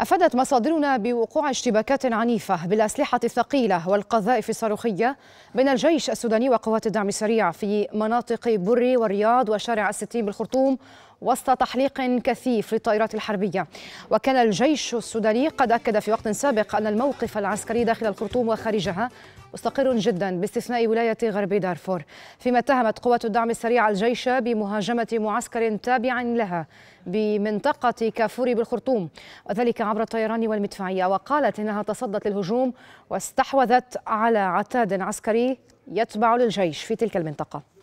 أفادت مصادرنا بوقوع اشتباكات عنيفة بالأسلحة الثقيلة والقذائف الصاروخية بين الجيش السوداني وقوات الدعم السريع في مناطق بري والرياض وشارع الستين بالخرطوم وسط تحليق كثيف للطائرات الحربية وكان الجيش السوداني قد أكد في وقت سابق أن الموقف العسكري داخل الخرطوم وخارجها مستقر جدا باستثناء ولاية غرب دارفور فيما اتهمت قوة الدعم السريع الجيش بمهاجمة معسكر تابع لها بمنطقة كافوري بالخرطوم وذلك عبر الطيران والمدفعية وقالت إنها تصدت للهجوم واستحوذت على عتاد عسكري يتبع للجيش في تلك المنطقة